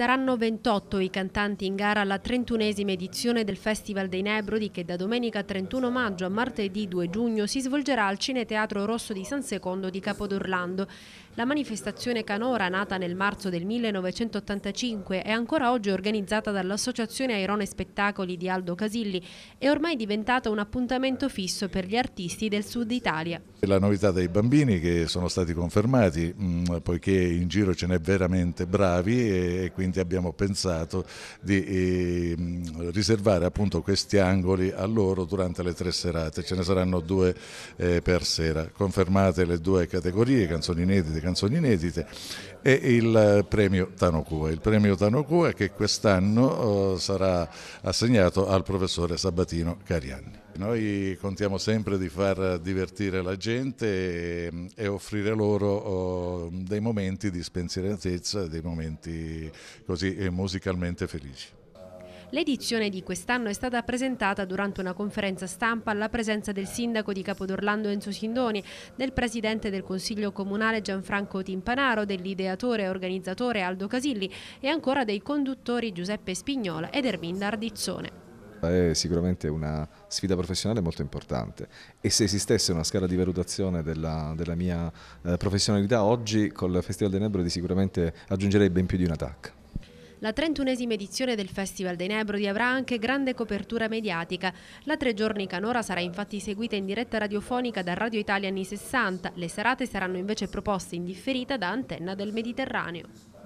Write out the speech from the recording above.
Saranno 28 i cantanti in gara alla 31esima edizione del Festival dei Nebrodi che da domenica 31 maggio a martedì 2 giugno si svolgerà al Cineteatro Rosso di San Secondo di Capodorlando. La manifestazione canora, nata nel marzo del 1985, è ancora oggi organizzata dall'Associazione Airone Spettacoli di Aldo Casilli e ormai diventata un appuntamento fisso per gli artisti del sud Italia. La novità dei bambini che sono stati confermati, mm, poiché in giro ce n'è veramente bravi e quindi quindi abbiamo pensato di ehm, riservare appunto questi angoli a loro durante le tre serate, ce ne saranno due eh, per sera, confermate le due categorie, canzoni inedite, canzoni inedite e il premio Tanokua, il premio Tanokua che quest'anno oh, sarà assegnato al professore Sabatino Carianni. Noi contiamo sempre di far divertire la gente ehm, e, offrire loro oh, dei momenti di spensieratezza, dei momenti così musicalmente felici. L'edizione di quest'anno è stata presentata durante una conferenza stampa alla presenza del sindaco di Capodorlando Enzo Sindoni, del presidente del consiglio comunale Gianfranco Timpanaro, dell'ideatore e organizzatore Aldo Casilli e ancora dei conduttori Giuseppe Spignola ed Erminda Ardizzone. È sicuramente una sfida professionale molto importante e se esistesse una scala di valutazione della, della mia eh, professionalità oggi col Festival dei Nebro sicuramente aggiungerei ben più di una tacca. La 31esima edizione del Festival dei Nebrodi avrà anche grande copertura mediatica. La tre giorni canora sarà infatti seguita in diretta radiofonica da Radio Italia anni 60, le serate saranno invece proposte in differita da Antenna del Mediterraneo.